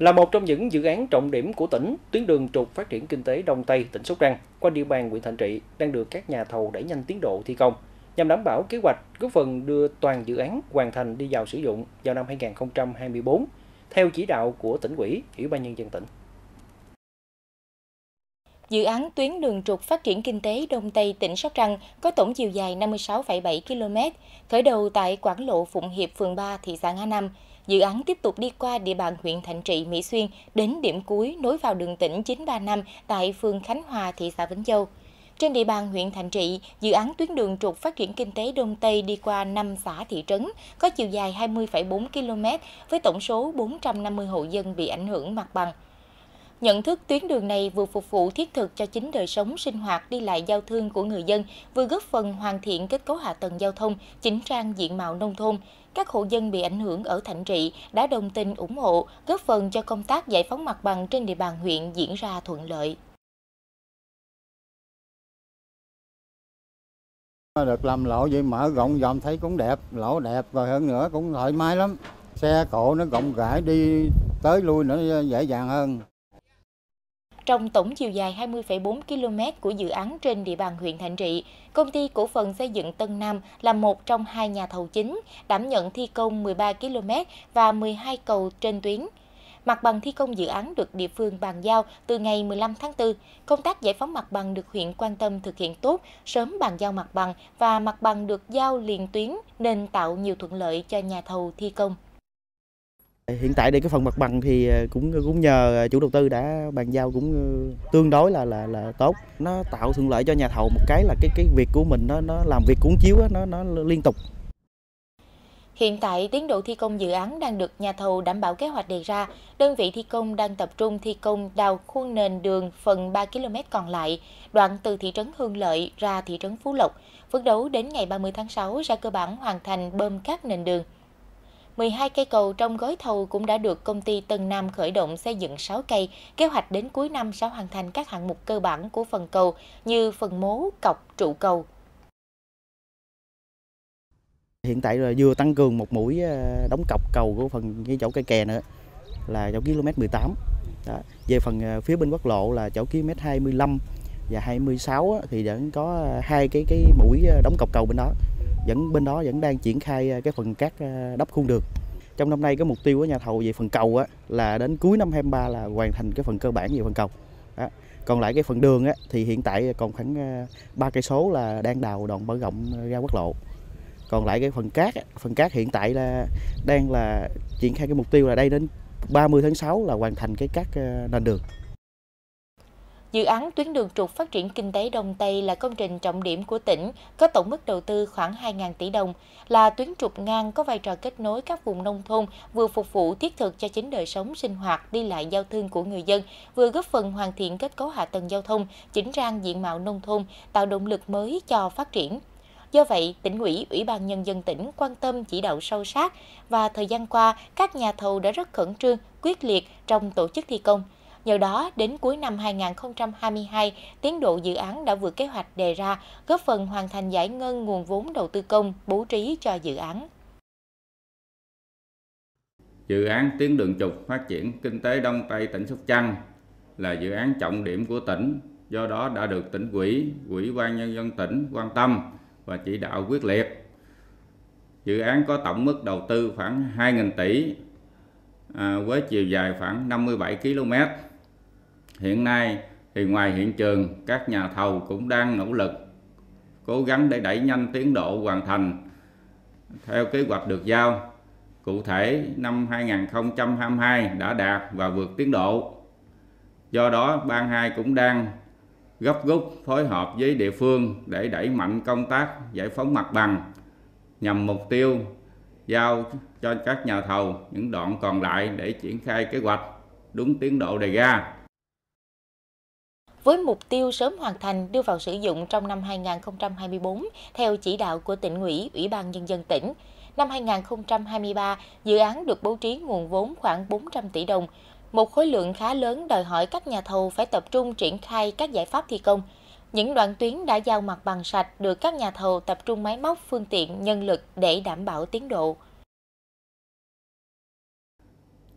Là một trong những dự án trọng điểm của tỉnh, tuyến đường trục phát triển kinh tế Đông Tây, tỉnh Sóc Trăng qua địa bàn huyện thành Trị đang được các nhà thầu đẩy nhanh tiến độ thi công nhằm đảm bảo kế hoạch góp phần đưa toàn dự án hoàn thành đi vào sử dụng vào năm 2024 theo chỉ đạo của tỉnh ủy, ủy ban nhân dân tỉnh. Dự án tuyến đường trục phát triển kinh tế Đông Tây tỉnh Sóc Trăng có tổng chiều dài 56,7 km, khởi đầu tại quảng lộ Phụng Hiệp, phường 3, thị xã Ngã Năm, dự án tiếp tục đi qua địa bàn huyện Thạnh Trị, Mỹ Xuyên đến điểm cuối nối vào đường tỉnh 935 tại phường Khánh Hòa, thị xã Vĩnh Châu. Trên địa bàn huyện Thạnh Trị, dự án tuyến đường trục phát triển kinh tế Đông Tây đi qua 5 xã thị trấn, có chiều dài 20,4 km với tổng số 450 hộ dân bị ảnh hưởng mặt bằng. Nhận thức tuyến đường này vừa phục vụ thiết thực cho chính đời sống sinh hoạt đi lại giao thương của người dân, vừa góp phần hoàn thiện kết cấu hạ tầng giao thông, chỉnh trang diện mạo nông thôn. Các hộ dân bị ảnh hưởng ở Thạnh Trị đã đồng tình ủng hộ, góp phần cho công tác giải phóng mặt bằng trên địa bàn huyện diễn ra thuận lợi. Được làm lộ vậy mở rộng dòm thấy cũng đẹp, lỗ đẹp và hơn nữa cũng thoải mái lắm. Xe cộ nó rộng rãi đi tới lui nữa dễ dàng hơn. Trong tổng chiều dài 20,4 km của dự án trên địa bàn huyện Thạnh Trị, công ty cổ phần xây dựng Tân Nam là một trong hai nhà thầu chính, đảm nhận thi công 13 km và 12 cầu trên tuyến. Mặt bằng thi công dự án được địa phương bàn giao từ ngày 15 tháng 4. Công tác giải phóng mặt bằng được huyện quan tâm thực hiện tốt, sớm bàn giao mặt bằng và mặt bằng được giao liền tuyến nên tạo nhiều thuận lợi cho nhà thầu thi công. Hiện tại đây cái phần mặt bằng thì ờ, cũng cũng nhờ chủ đầu tư đã bàn giao cũng ờ, tương đối là là là tốt. Nó tạo thuận lợi cho nhà thầu một cái là cái cái việc của mình nó nó làm việc cuốn chiếu đó, nó nó liên tục. Hiện tại tiến độ thi công dự án đang được nhà thầu đảm bảo kế hoạch đề ra. Đơn vị thi công đang tập trung thi công đào khuôn nền đường phần 3 km còn lại, đoạn từ thị trấn Hương Lợi ra thị trấn Phú Lộc, phấn đấu đến ngày 30 tháng 6 sẽ cơ bản hoàn thành bơm cát nền đường. 12 cây cầu trong gói thầu cũng đã được công ty Tân Nam khởi động xây dựng 6 cây, kế hoạch đến cuối năm sẽ hoàn thành các hạng mục cơ bản của phần cầu như phần mố, cọc, trụ cầu, hiện tại là vừa tăng cường một mũi ờ, đóng cọc cầu của phần cái chỗ cây kè nữa là chỗ km 18 đó. về phần ờ, phía bên quốc lộ là chỗ km 25 và 26 thì vẫn có ờ, hai cái cái mũi đóng cọc cầu bên đó vẫn bên đó vẫn đang triển khai ờ, cái phần cát ờ, đắp khuôn đường trong năm nay cái mục tiêu của nhà thầu về phần cầu á, là đến cuối năm 23 là hoàn thành cái phần cơ bản về phần cầu đó. còn lại cái phần đường á, thì hiện tại còn khoảng ờ, ba cây số là đang đào đoạn mở rộng ra quốc lộ còn lại cái phần cát phần cát hiện tại là đang là triển khai cái mục tiêu là đây đến 30 tháng 6 là hoàn thành cái cát nền đường Dự án tuyến đường trục phát triển kinh tế Đông Tây là công trình trọng điểm của tỉnh, có tổng mức đầu tư khoảng 2.000 tỷ đồng, là tuyến trục ngang có vai trò kết nối các vùng nông thôn, vừa phục vụ thiết thực cho chính đời sống sinh hoạt, đi lại giao thương của người dân, vừa góp phần hoàn thiện kết cấu hạ tầng giao thông, chỉnh trang diện mạo nông thôn, tạo động lực mới cho phát triển. Do vậy, tỉnh ủy, ủy ban nhân dân tỉnh quan tâm chỉ đạo sâu sát và thời gian qua, các nhà thầu đã rất khẩn trương, quyết liệt trong tổ chức thi công – Nhờ đó, đến cuối năm 2022, tiến độ dự án đã vượt kế hoạch đề ra, góp phần hoàn thành giải ngân nguồn vốn đầu tư công bố trí cho dự án. Dự án tuyến đường trục phát triển kinh tế Đông Tây tỉnh Sóc Trăng là dự án trọng điểm của tỉnh, do đó đã được tỉnh quỹ quỹ ban nhân dân tỉnh quan tâm và chỉ đạo quyết liệt. Dự án có tổng mức đầu tư khoảng 2.000 tỷ à, với chiều dài khoảng 57 km. Hiện nay thì ngoài hiện trường, các nhà thầu cũng đang nỗ lực cố gắng để đẩy nhanh tiến độ hoàn thành theo kế hoạch được giao. Cụ thể năm 2022 đã đạt và vượt tiến độ. Do đó, ban hai cũng đang gấp rút phối hợp với địa phương để đẩy mạnh công tác giải phóng mặt bằng nhằm mục tiêu giao cho các nhà thầu những đoạn còn lại để triển khai kế hoạch đúng tiến độ đề ra với mục tiêu sớm hoàn thành đưa vào sử dụng trong năm 2024 theo chỉ đạo của tỉnh ủy, Ủy ban Nhân dân tỉnh. Năm 2023, dự án được bố trí nguồn vốn khoảng 400 tỷ đồng, một khối lượng khá lớn đòi hỏi các nhà thầu phải tập trung triển khai các giải pháp thi công. Những đoạn tuyến đã giao mặt bằng sạch được các nhà thầu tập trung máy móc, phương tiện, nhân lực để đảm bảo tiến độ.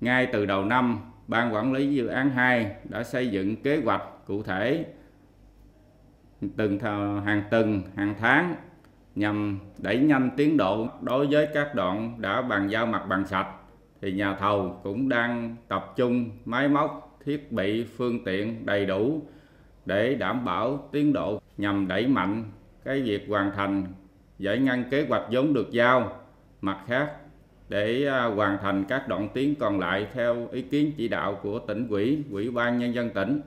Ngay từ đầu năm, Ban quản lý dự án 2 đã xây dựng kế hoạch cụ thể từng hàng tuần, hàng tháng nhằm đẩy nhanh tiến độ đối với các đoạn đã bàn giao mặt bằng sạch thì nhà thầu cũng đang tập trung máy móc, thiết bị, phương tiện đầy đủ để đảm bảo tiến độ nhằm đẩy mạnh cái việc hoàn thành giải ngân kế hoạch vốn được giao. Mặt khác, để à, hoàn thành các đoạn tuyến còn lại theo ý kiến chỉ đạo của tỉnh ủy, ủy ban nhân dân tỉnh.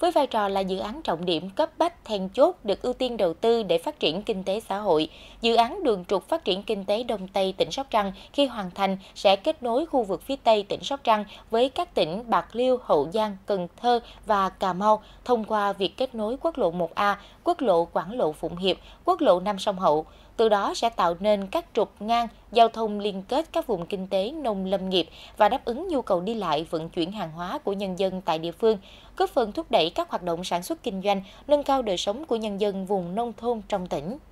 Với vai trò là dự án trọng điểm cấp bách then chốt được ưu tiên đầu tư để phát triển kinh tế xã hội, dự án đường trục phát triển kinh tế Đông Tây tỉnh Sóc Trăng khi hoàn thành sẽ kết nối khu vực phía Tây tỉnh Sóc Trăng với các tỉnh Bạc Liêu, Hậu Giang, Cần Thơ và Cà Mau thông qua việc kết nối quốc lộ 1A, quốc lộ Quảng Lộ Phụng Hiệp, quốc lộ Nam Sông Hậu từ đó sẽ tạo nên các trục ngang giao thông liên kết các vùng kinh tế nông lâm nghiệp và đáp ứng nhu cầu đi lại vận chuyển hàng hóa của nhân dân tại địa phương, góp phần thúc đẩy các hoạt động sản xuất kinh doanh, nâng cao đời sống của nhân dân vùng nông thôn trong tỉnh.